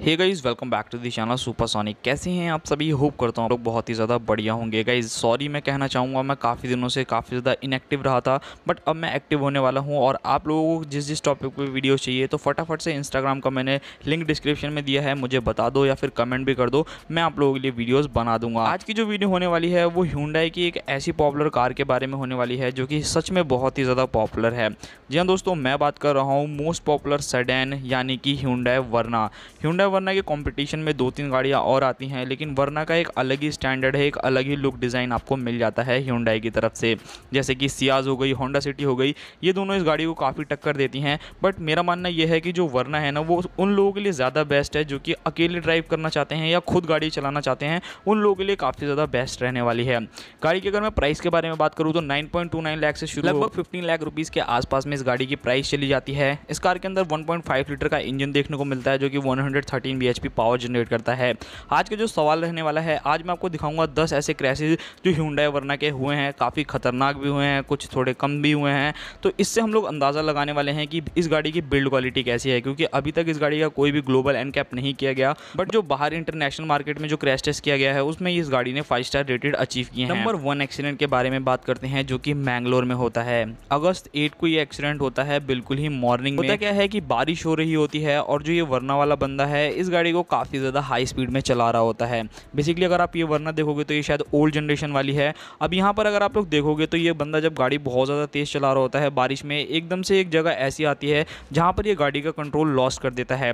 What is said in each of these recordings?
Hey guys welcome back to the channel super sonic कैसे हैं आप सभी होप करता हूँ लोग बहुत ही ज़्यादा बढ़िया होंगे गाइज़ सॉरी मैं कहना चाहूँगा मैं काफ़ी दिनों से काफ़ी ज़्यादा इनएक्टिव रहा था बट अब मैं एक्टिव होने वाला हूँ और आप लोगों को जिस जिस टॉपिक पे वीडियो चाहिए तो फटाफट से इंस्टाग्राम का मैंने लिंक डिस्क्रिप्शन में दिया है मुझे बता दो या फिर कमेंट भी कर दो मैं आप लोगों के लिए वीडियोज़ बना दूंगा आज की जो वीडियो होने वाली है वो ह्यूडाई की एक ऐसी पॉपुलर कार के बारे में होने वाली है जो कि सच में बहुत ही ज़्यादा पॉपुलर है जी हाँ दोस्तों मैं बात कर रहा हूँ मोस्ट पॉपुलर सडैन यानी कि ह्यूडाई वर्ना ह्यूडाई है वरना के कंपटीशन में दो तीन गाड़ियाँ और आती हैं लेकिन वरना का एक अलग ही स्टैंडर्ड है एक अलग ही लुक डिज़ाइन आपको मिल जाता है ह्यूंडाई की तरफ से जैसे कि सियाज हो गई होंडा सिटी हो गई ये दोनों इस गाड़ी को काफ़ी टक्कर देती हैं बट मेरा मानना यह है कि जो वरना है ना वो उन लोगों के लिए ज़्यादा बेस्ट है जो कि अकेले ड्राइव करना चाहते हैं या खुद गाड़ी चलाना चाहते हैं उन लोगों के लिए काफ़ी ज़्यादा बेस्ट रहने वाली है गाड़ी की अगर मैं प्राइस के बारे में बात करूँ तो nine point two nine lakh से शुरू लगभग फिफ्टीन लाख रुपीज़ के आसपास में इस गाड़ी की प्राइस चली जाती है इस कार के अंदर वन लीटर का इंजन देखने को मिलता है जो कि one thirteen B power generate करता है आज का जो सवाल रहने वाला है आज मैं आपको दिखाऊंगा दस ऐसे क्रैशेज जो ह्यूडाई वरना के हुए हैं काफ़ी खतरनाक भी हुए हैं कुछ थोड़े कम भी हुए हैं तो इससे हम लोग अंदाज़ा लगाने वाले हैं कि इस गाड़ी की बिल्ड क्वालिटी कैसी है क्योंकि अभी तक इस गाड़ी का कोई भी ग्लोबल एंड कैप नहीं किया गया बट जो बाहर इंटरनेशनल मार्केट में जो क्रैश टेस्ट किया गया है उसमें इस गाड़ी ने फाइव स्टार रेटेड अचीव किए हैं नंबर वन एक्सीडेंट के बारे में बात करते हैं जो कि मैंगलोर में होता है अगस्त एट को ये एक्सीडेंट होता है बिल्कुल ही मॉर्निंग में होता क्या है कि बारिश हो रही होती है और जो ये वरना वाला बंदा है है इस गाड़ी को काफ़ी ज़्यादा हाई स्पीड में चला रहा होता है बेसिकली अगर आप ये वरना देखोगे तो ये शायद ओल्ड जनरेशन वाली है अब यहाँ पर अगर आप लोग देखोगे तो ये बंदा जब गाड़ी बहुत ज़्यादा तेज़ चला रहा होता है बारिश में एकदम से एक जगह ऐसी आती है जहाँ पर यह गाड़ी का कंट्रोल लॉस कर देता है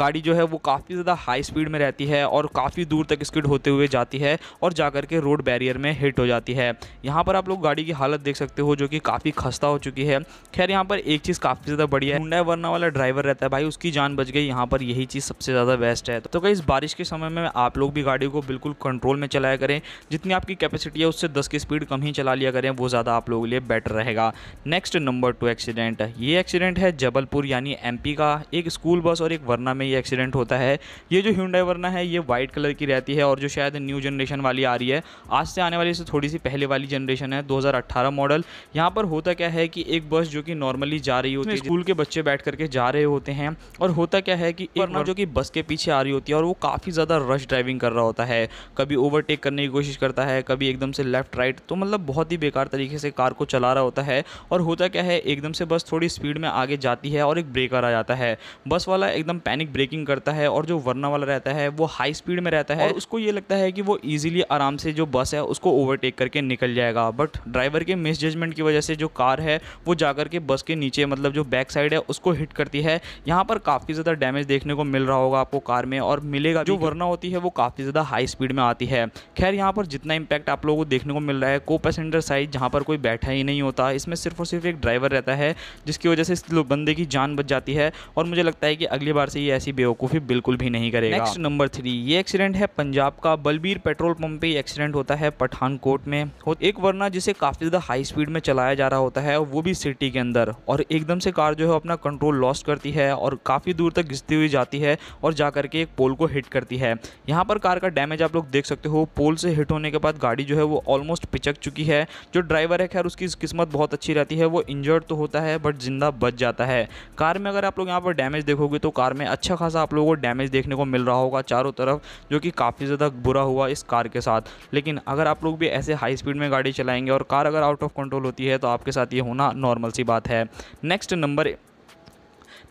गाड़ी जो है वो काफ़ी ज़्यादा हाई स्पीड में रहती है और काफ़ी दूर तक स्पीड होते हुए जाती है और जा के रोड बैरियर में हिट हो जाती है यहाँ पर आप लोग गाड़ी की हालत देख सकते हो जो कि काफ़ी खस्ता हो चुकी है खैर यहाँ पर एक चीज़ काफ़ी ज़्यादा बढ़िया है वरना वाला ड्राइवर रहता है भाई उसकी जान बच गई यहाँ पर यही चीज़ सबसे ज़्यादा बेस्ट है तो कहीं बारिश के समय में आप लोग भी गाड़ी को बिल्कुल कंट्रोल में चलाया करें जितनी आपकी कैपेसिटी है उससे दस की स्पीड कम ही चला लिया करें वो ज़्यादा आप लोगों के लिए बेटर रहेगा नेक्स्ट नंबर टू एक्सीडेंट ये एक्सीडेंट है जबलपुर यानी एम का एक स्कूल बस और एक वरना में ये एक्सीडेंट होता है ये जो ह्यूंडई वरना है ये वाइट कलर की रहती है और जो शायद न्यू जनरेशन वाली आ रही है आज से आने वाली से थोड़ी सी पहले वाली जनरेशन है 2018 मॉडल यहाँ पर होता क्या है कि एक बस जो कि नॉर्मली जा रही होती है स्कूल के बच्चे बैठ करके जा रहे होते हैं और होता क्या है कि एक जो कि बस बस के पीछे आ रही होती है और वो काफ़ी ज़्यादा रश ड्राइविंग कर रहा होता है कभी ओवरटेक करने की कोशिश करता है कभी एकदम से लेफ्ट राइट तो मतलब बहुत ही बेकार तरीके से कार को चला रहा होता है और होता क्या है एकदम से बस थोड़ी स्पीड में आगे जाती है और एक ब्रेकर आ जाता है बस वाला एकदम पैनिक ब्रेकिंग करता है और जो वरना वाला रहता है वो हाई स्पीड में रहता है और उसको ये लगता है कि वो ईजिली आराम से जो बस है उसको ओवरटेक करके निकल जाएगा बट ड्राइवर के मिसजजमेंट की वजह से जो कार है वो जाकर के बस के नीचे मतलब जो बैक साइड है उसको हिट करती है यहाँ पर काफ़ी ज़्यादा डैमेज देखने को मिल रहा होगा होगा आपको कार में और मिलेगा जो वरना होती है वो काफ़ी ज़्यादा हाई स्पीड में आती है खैर यहाँ पर जितना इम्पैक्ट आप लोगों को देखने को मिल रहा है को पैसेंजर साइज जहाँ पर कोई बैठा ही नहीं होता इसमें सिर्फ और सिर्फ एक ड्राइवर रहता है जिसकी वजह से इस बंदे की जान बच जाती है और मुझे लगता है कि अगली बार से ये ऐसी बेवकूफ़ी बिल्कुल भी नहीं करेगा नेक्स्ट नंबर थ्री ये एक्सीडेंट है पंजाब का बलबीर पेट्रोल पंप पर एक्सीडेंट होता है पठानकोट में एक वरना जिसे काफ़ी ज़्यादा हाई स्पीड में चलाया जा रहा होता है वो भी सिटी के अंदर और एकदम से कार जो है अपना कंट्रोल लॉस करती है और काफ़ी दूर तक घिसती हुई जाती है और जा करके एक पोल को हिट करती है यहाँ पर कार का डैमेज आप लोग देख सकते हो पोल से हिट होने के बाद गाड़ी जो है वो ऑलमोस्ट पिचक चुकी है जो ड्राइवर है खैर उसकी किस्मत बहुत अच्छी रहती है वो इंजर्ड तो होता है बट जिंदा बच जाता है कार में अगर आप लोग यहाँ पर डैमेज देखोगे तो कार में अच्छा खासा आप लोगों को डैमेज देखने को मिल रहा होगा चारों तरफ जो कि काफ़ी ज़्यादा बुरा हुआ इस कार के साथ लेकिन अगर आप लोग भी ऐसे हाई स्पीड में गाड़ी चलाएंगे और कार अगर आउट ऑफ कंट्रोल होती है तो आपके साथ ये होना नॉर्मल सी बात है next number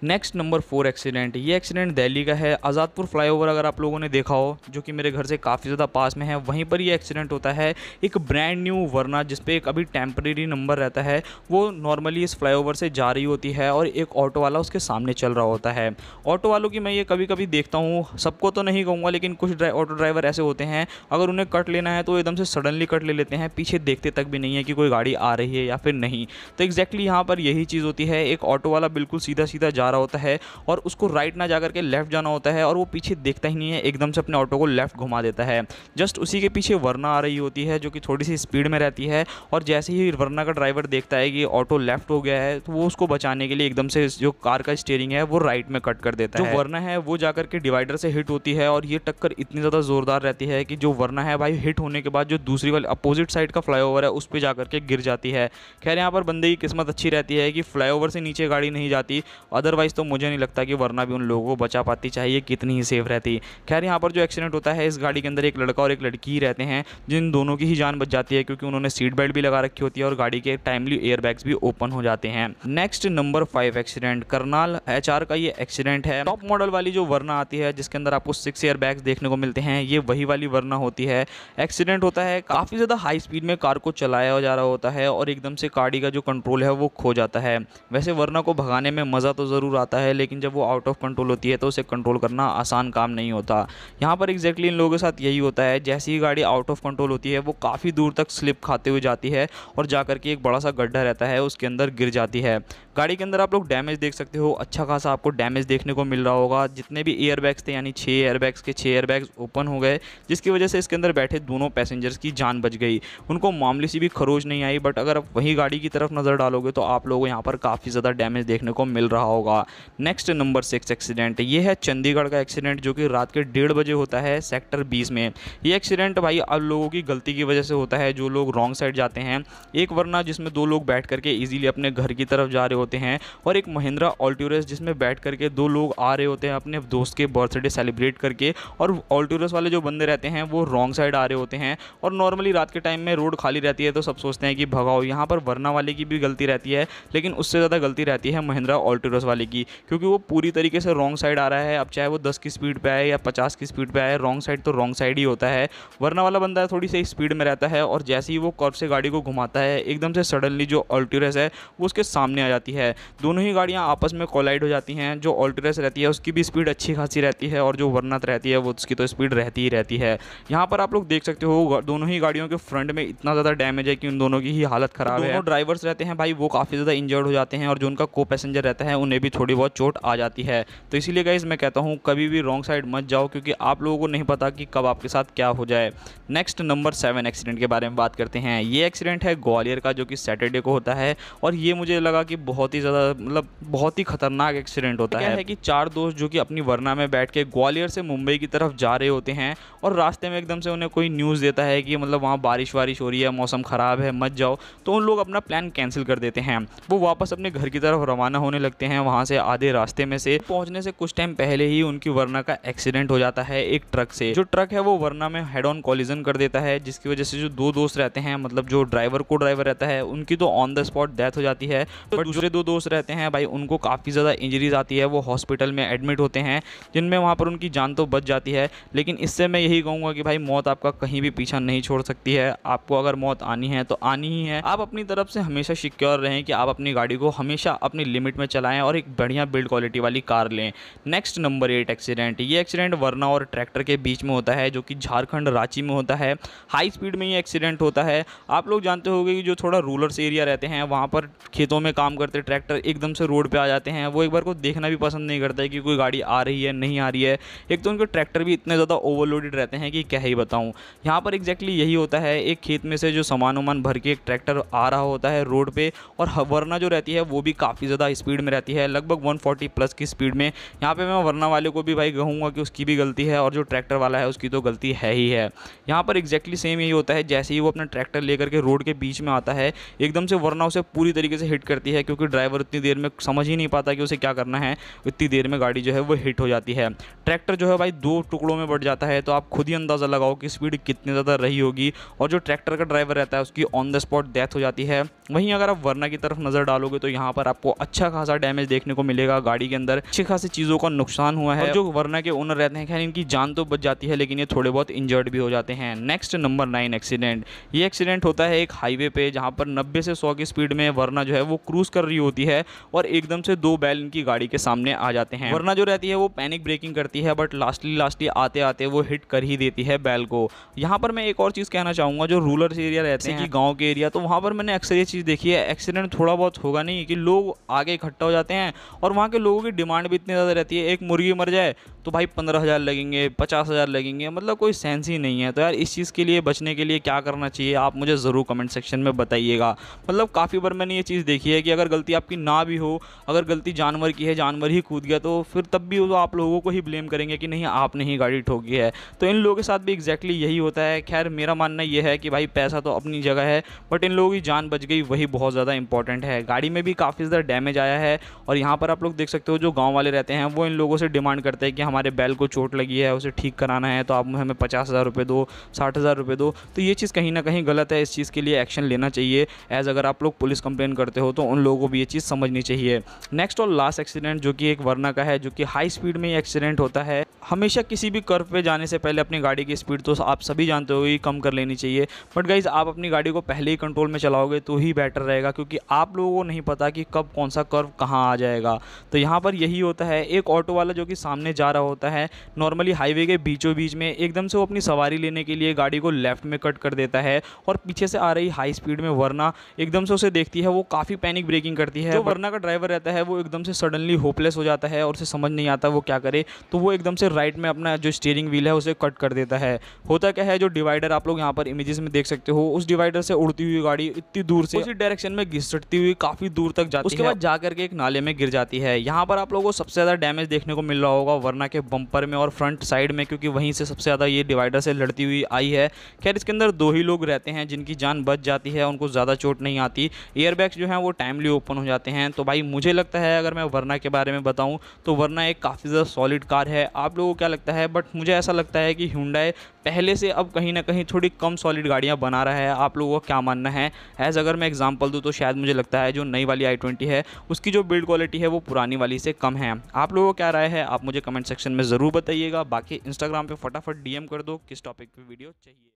next number four accident ये एक्सीडेंट दिल्ली का है आज़ादपुर फ्लाईओवर अगर आप लोगों ने देखा हो जो कि मेरे घर से काफ़ी ज़्यादा पास में है वहीं पर ये एक्सीडेंट होता है एक ब्रांड न्यू वरना जिसपे एक अभी टेम्प्रेरी नंबर रहता है वो नॉर्मली इस फ्लाईओवर से जा रही होती है और एक ऑटो वाला उसके सामने चल रहा होता है ऑटो वालों की मैं ये कभी कभी देखता हूँ सबको तो नहीं कहूँगा लेकिन कुछ ऑटो ड्राइवर ऐसे होते हैं अगर उन्हें कट लेना है तो एकदम से सडनली कट ले लेते हैं पीछे देखते तक भी नहीं है कि कोई गाड़ी आ रही है या फिर नहीं तो एग्जैक्टली यहाँ पर यही चीज़ होती है एक ऑटो वाला बिल्कुल सीधा सीधा जा रहा होता है और उसको राइट ना जाकर के लेफ्ट जाना होता है और वो पीछे देखता ही नहीं है एकदम से अपने ऑटो को लेफ्ट घुमा देता है जस्ट उसी के पीछे वरना आ रही होती है जो कि थोड़ी सी स्पीड में रहती है और जैसे ही वरना का ड्राइवर देखता है कि ऑटो लेफ्ट हो गया है तो वो उसको बचाने के लिए एकदम से जो कार का स्टेयरिंग है वो राइट में कट कर देता है वरना है वो जाकर के डिवाइडर से हिट होती है और ये टक्कर इतनी ज़्यादा ज़ोरदार रहती है कि जो वरना है भाई हिट होने के बाद जो दूसरी वाली अपोजिट साइड का फ्लाईओवर है उस पर जाकर के गिर जाती है खैर यहाँ पर बंदे की किस्मत अच्छी रहती है कि फ्लाईओवर से नीचे गाड़ी नहीं जाती अदर अदरवाइज़ तो मुझे नहीं लगता कि वरना भी उन लोगों को बचा पाती चाहिए कितनी ही सेफ रहती खैर यहाँ पर जो एक्सीडेंट होता है इस गाड़ी के अंदर एक लड़का और एक लड़की ही रहते हैं जिन दोनों की ही जान बच जाती है क्योंकि उन्होंने सीट बेल्ट भी लगा रखी होती है और गाड़ी के टाइमली एयरबैग्स भी ओपन हो जाते हैं next number five accident Karnal H का ये एक्सीडेंट है टॉप मॉडल वाली जो वरना आती है जिसके अंदर आपको सिक्स एयर बैग्स देखने को मिलते हैं ये वही वाली वरना होती है एक्सीडेंट होता है काफ़ी ज़्यादा हाई स्पीड में कार को चलाया जा रहा होता है और एकदम से गाड़ी का जो कंट्रोल है वो खो जाता है वैसे वरना को भगाने में मज़ा तो ज़रूर ज़रूर आता है लेकिन जब वो आउट ऑफ कंट्रोल होती है तो उसे कंट्रोल करना आसान काम नहीं होता यहाँ पर एग्जैक्टली इन लोगों के साथ यही होता है जैसी ही गाड़ी आउट ऑफ कंट्रोल होती है वो काफ़ी दूर तक स्लिप खाते हुए जाती है और जा करके एक बड़ा सा गड्ढा रहता है उसके अंदर गिर जाती है गाड़ी के अंदर आप लोग डैमेज देख सकते हो अच्छा खासा आपको डैमेज देखने को मिल रहा होगा जितने भी एयरबैग्स थे यानी छः एयरबैग्स के छः एयरबैग्स ओपन हो गए जिसकी वजह से इसके अंदर बैठे दोनों पैसेंजर्स की जान बच गई उनको मामले सी भी खरोज नहीं आई बट अगर आप वही गाड़ी की तरफ नज़र डालोगे तो आप लोगों को यहाँ पर काफ़ी ज़्यादा डैमेज देखने को मिल रहा होगा हुआ नेक्स्ट नंबर सिक्स एक्सीडेंट ये है चंडीगढ़ का एक्सीडेंट जो कि रात के डेढ़ बजे होता है सेक्टर बीस में ये एक्सीडेंट भाई अब लोगों की गलती की वजह से होता है जो लोग रॉन्ग साइड जाते हैं एक वरना जिसमें दो लोग बैठ करके ईजिली अपने घर की तरफ जा रहे होते हैं और एक महिंद्रा ऑल्टूरस जिसमें बैठ करके दो लोग आ रहे होते हैं अपने दोस्त के बर्थडे सेलिब्रेट करके और ऑल्टूरस वाले जो बंदे रहते हैं वो रॉन्ग साइड आ रहे होते हैं और नॉर्मली रात के टाइम में रोड खाली रहती है तो सब सोचते हैं कि भगाओ यहाँ पर वरना वाले की भी गलती रहती है लेकिन उससे ज़्यादा गलती रहती है महिंद्रा ऑल्टूरस वाले चलेगी क्योंकि वो पूरी तरीके से रॉन्ग साइड आ रहा है अब चाहे वो दस की स्पीड पर आए या पचास की स्पीड पर आए रॉन्ग साइड तो रॉन्ग साइड ही होता है वरना वाला बंदा थोड़ी सही स्पीड में रहता है और जैसे ही वो कर्व से गाड़ी को घुमाता है एकदम से सडनली जो ऑल्टीरेस है वो उसके सामने आ जाती है दोनों ही गाड़ियाँ आपस में कोलाइड हो जाती हैं जो ऑल्टीरेस रहती है उसकी भी स्पीड अच्छी खासी रहती है और जो वर्नात रहती है वो उसकी तो स्पीड रहती ही रहती है यहाँ पर आप लोग देख सकते हो दोनों ही गाड़ियों के फ्रंट में इतना ज़्यादा डैमेज है कि उन दोनों की ही हालत ख़राब है दोनों ड्राइवर्स रहते हैं भाई वो काफ़ी ज़्यादा इंजर्ड हो जाते हैं और जो उनका को पैसेंजर रहता है उन्हें भी थोड़ी बहुत चोट आ जाती है तो इसीलिए गाइज़ मैं कहता हूँ कभी भी रॉन्ग साइड मत जाओ क्योंकि आप लोगों को नहीं पता कि कब आपके साथ क्या हो जाए नेक्स्ट नंबर सेवन एक्सीडेंट के बारे में बात करते हैं ये एक्सीडेंट है ग्वालियर का जो कि सैटरडे को होता है और ये मुझे लगा कि बहुत ही ज़्यादा मतलब बहुत ही खतरनाक एक्सीडेंट होता है, कि चार दोस्त जो कि अपनी वरना में बैठ के ग्वालियर से मुंबई की तरफ जा रहे होते हैं और रास्ते में एकदम से उन्हें कोई न्यूज़ देता है कि मतलब वहाँ बारिश वारिश हो रही है मौसम ख़राब है मत जाओ तो उन लोग अपना प्लान कैंसिल कर देते हैं वो वापस अपने घर की तरफ रवाना होने लगते हैं वहाँ वहाँ से आधे रास्ते में से पहुँचने से कुछ टाइम पहले ही उनकी वर्ना का एक्सीडेंट हो जाता है एक ट्रक से जो ट्रक है वो वर्ना में हेड ऑन कॉलिजन कर देता है जिसकी वजह से जो दो दोस्त रहते हैं मतलब जो ड्राइवर को ड्राइवर रहता है उनकी तो ऑन द स्पॉट डेथ हो जाती है बट तो दूसरे दो दोस्त रहते हैं भाई उनको काफ़ी ज़्यादा इंजरीज आती है वो हॉस्पिटल में एडमिट होते हैं जिनमें वहाँ पर उनकी जान तो बच जाती है लेकिन इससे मैं यही कहूँगा कि भाई मौत आपका कहीं भी पीछा नहीं छोड़ सकती है आपको अगर मौत आनी है तो आनी ही है आप अपनी तरफ से हमेशा सिक्योर रहें कि आप अपनी गाड़ी को हमेशा अपनी लिमिट में चलाएं और एक बढ़िया बिल्ड क्वालिटी वाली कार लें नेक्स्ट नंबर एट एक्सीडेंट ये एक्सीडेंट वरना और ट्रैक्टर के बीच में होता है जो कि झारखंड रांची में होता है हाई स्पीड में ये एक्सीडेंट होता है आप लोग जानते हो कि जो थोड़ा रूलर्स एरिया रहते हैं वहाँ पर खेतों में काम करते ट्रैक्टर एकदम से रोड पर आ जाते हैं वो एक बार को देखना भी पसंद नहीं करता है कि कोई गाड़ी आ रही है नहीं आ रही है एक तो उनके ट्रैक्टर भी इतने ज़्यादा ओवरलोडेड रहते हैं कि क्या ही बताऊँ यहाँ पर एग्जैक्टली यही होता है एक खेत में से जो सामान वामान भर के एक ट्रैक्टर आ रहा होता है रोड पर और वरना जो रहती है वो भी काफ़ी ज़्यादा स्पीड में रहती है लगभग 140 प्लस की स्पीड में यहाँ पे मैं वरना वाले को भी भाई कहूँगा कि उसकी भी गलती है और जो ट्रैक्टर वाला है उसकी तो गलती है ही है यहाँ पर एग्जैक्टली सेम यही होता है जैसे ही वो अपना ट्रैक्टर लेकर के रोड के बीच में आता है एकदम से वरना उसे पूरी तरीके से हिट करती है क्योंकि ड्राइवर इतनी देर में समझ ही नहीं पाता कि उसे क्या करना है इतनी देर में गाड़ी जो है वो हिट हो जाती है ट्रैक्टर जो है भाई दो टुकड़ों में बढ़ जाता है तो आप खुद ही अंदाज़ा लगाओ कि स्पीड कितनी ज़्यादा रही होगी और जो ट्रैक्टर का ड्राइवर रहता है उसकी ऑन द स्पॉट डेथ हो जाती है वहीं अगर आप वरना की तरफ नज़र डालोगे तो यहाँ पर आपको अच्छा खासा डैमेज देख देखने को मिलेगा गाड़ी के अंदर अच्छी खासी चीज़ों का नुकसान हुआ है जो वर्ना के ओनर रहते हैं खैर इनकी जान तो बच जाती है लेकिन ये थोड़े बहुत इंजर्ड भी हो जाते हैं नेक्स्ट नंबर नाइन एक्सीडेंट ये एक्सीडेंट होता है एक हाईवे पे जहाँ पर नब्बे से सौ की स्पीड में वरना जो है वो क्रूज़ कर रही होती है और एकदम से दो बैल इनकी गाड़ी के सामने आ जाते हैं वरना जो रहती है वो पैनिक ब्रेकिंग करती है बट लास्टली लास्टली आते आते वो हिट कर ही देती है बैल को यहाँ पर मैं एक और चीज़ कहना चाहूंगा जो रूरल एरिया रहते हैं हाँ। गाँव के एरिया तो वहां पर मैंने अक्सर ये चीज़ देखी है एक्सीडेंट थोड़ा बहुत होगा नहीं कि लोग आगे इकट्ठा हो जाते हैं हैं और वहाँ के लोगों की डिमांड भी इतनी ज़्यादा रहती है एक मुर्गी मर जाए तो भाई पंद्रह हज़ार लगेंगे पचास हज़ार लगेंगे मतलब कोई सेंस ही नहीं है तो यार इस चीज़ के लिए बचने के लिए क्या करना चाहिए आप मुझे ज़रूर कमेंट सेक्शन में बताइएगा मतलब काफ़ी बार मैंने ये चीज़ देखी है कि अगर गलती आपकी ना भी हो अगर गलती जानवर की है जानवर ही कूद गया तो फिर तब भी वो आप लोगों को ही ब्लेम करेंगे कि नहीं आपने ही गाड़ी ठोकी है तो इन लोगों के साथ भी एग्जैक्टली यही होता है खैर मेरा मानना यह है कि भाई पैसा तो अपनी जगह है बट इन लोगों की जान बच गई वही बहुत ज़्यादा इंपॉर्टेंट है गाड़ी में भी काफ़ी ज़्यादा डैमेज आया है और यहाँ पर आप लोग देख सकते हो जो गांव वाले रहते हैं वो इन लोगों से डिमांड करते हैं कि हमारे बैल को चोट लगी है उसे ठीक कराना है तो आप हमें पचास हज़ार रुपये दो साठ हज़ार रुपये दो तो ये चीज़ कहीं ना कहीं गलत है इस चीज़ के लिए एक्शन लेना चाहिए एज़ अगर आप लोग पुलिस कंप्लेन करते हो तो उन लोगों को भी ये चीज़ समझनी चाहिए नेक्स्ट और लास्ट एक्सीडेंट जो कि एक वर्ना का है जो कि हाई स्पीड में एक्सीडेंट होता है हमेशा किसी भी कर्व पे जाने से पहले अपनी गाड़ी की स्पीड तो आप सभी जानते हो ही कम कर लेनी चाहिए बट गाइज़ आप अपनी गाड़ी को पहले ही कंट्रोल में चलाओगे तो ही बेटर रहेगा क्योंकि आप लोगों को नहीं पता कि कब कौन सा कर्व कहाँ आ जाए जाएगा तो यहाँ पर यही होता है एक ऑटो वाला जो कि सामने जा रहा होता है नॉर्मली हाईवे के बीचों बीच में एकदम से वो अपनी सवारी लेने के लिए गाड़ी को लेफ्ट में कट कर देता है और पीछे से आ रही हाई स्पीड में वरना एकदम से उसे देखती है वो काफ़ी पैनिक ब्रेकिंग करती है जो वरना का ड्राइवर रहता है वो एकदम से सडनली होपलेस हो जाता है और उसे समझ नहीं आता वो क्या करे तो वो एकदम से राइट में अपना जो स्टीयरिंग व्हील है उसे कट कर देता है होता क्या है जो डिवाइडर आप लोग यहाँ पर इमेजेस में देख सकते हो उस डिवाइडर से उड़ती हुई गाड़ी इतनी दूर से उसी डायरेक्शन में घिसटती हुई काफ़ी दूर तक जाती उसके है उसके बाद जा करके एक नाले में गिर जाती है यहाँ पर आप लोगों को सबसे ज़्यादा डैमेज देखने को मिल रहा होगा वरना के बम्पर में और फ्रंट साइड में क्योंकि वहीं से सबसे ज़्यादा ये डिवाइडर से लड़ती हुई आई है खैर इसके अंदर दो ही लोग रहते हैं जिनकी जान बच जाती है उनको ज़्यादा चोट नहीं आती एयरबैग्स जो हैं वो टाइमली ओपन हो जाते हैं तो भाई मुझे लगता है अगर मैं वरना के बारे में बताऊँ तो वरना एक काफ़ी ज़्यादा सॉलिड कार है आप लोगों को क्या लगता है बट मुझे ऐसा लगता है कि हुडाए पहले से अब कहीं ना कहीं थोड़ी कम सॉलिड गाड़ियाँ बना रहा है आप लोगों का क्या मानना है एज़ अगर मैं एग्जाम्पल दूँ तो शायद मुझे लगता है जो नई वाली आई है उसकी जो बिल्ड क्वालिटी क्वालिटी है वो पुरानी वाली से कम है आप लोगों को क्या राय है आप मुझे कमेंट सेक्शन में ज़रूर बताइएगा बाकी इंस्टाग्राम पर फटाफट डीएम कर दो किस टॉपिक पर वीडियो चाहिए